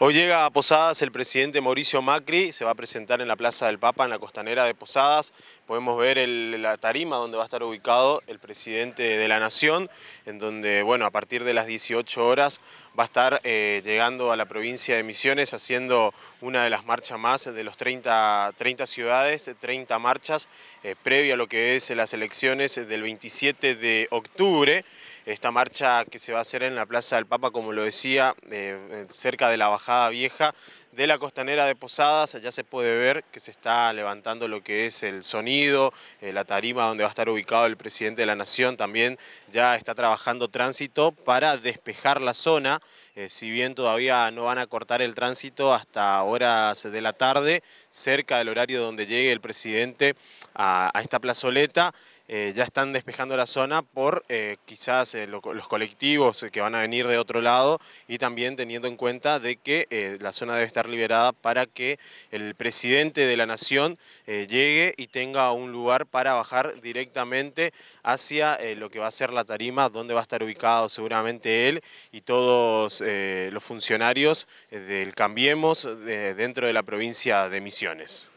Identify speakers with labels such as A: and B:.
A: Hoy llega a Posadas el presidente Mauricio Macri, se va a presentar en la Plaza del Papa, en la costanera de Posadas. Podemos ver la tarima donde va a estar ubicado el presidente de la Nación, en donde, bueno, a partir de las 18 horas va a estar eh, llegando a la provincia de Misiones haciendo una de las marchas más de los 30, 30 ciudades, 30 marchas, eh, previa a lo que es las elecciones del 27 de octubre. Esta marcha que se va a hacer en la Plaza del Papa, como lo decía, eh, cerca de la Bajada Vieja, de la costanera de Posadas. Allá se puede ver que se está levantando lo que es el sonido, eh, la tarima donde va a estar ubicado el presidente de la Nación también ya está trabajando tránsito para despejar la zona. Eh, si bien todavía no van a cortar el tránsito hasta horas de la tarde, cerca del horario donde llegue el presidente a esta plazoleta. Eh, ya están despejando la zona por eh, quizás eh, los colectivos que van a venir de otro lado y también teniendo en cuenta de que la zona debe estar liberada para que el presidente de la nación llegue y tenga un lugar para bajar directamente hacia lo que va a ser la tarima, donde va a estar ubicado seguramente él y todos los funcionarios del Cambiemos dentro de la provincia de Misiones.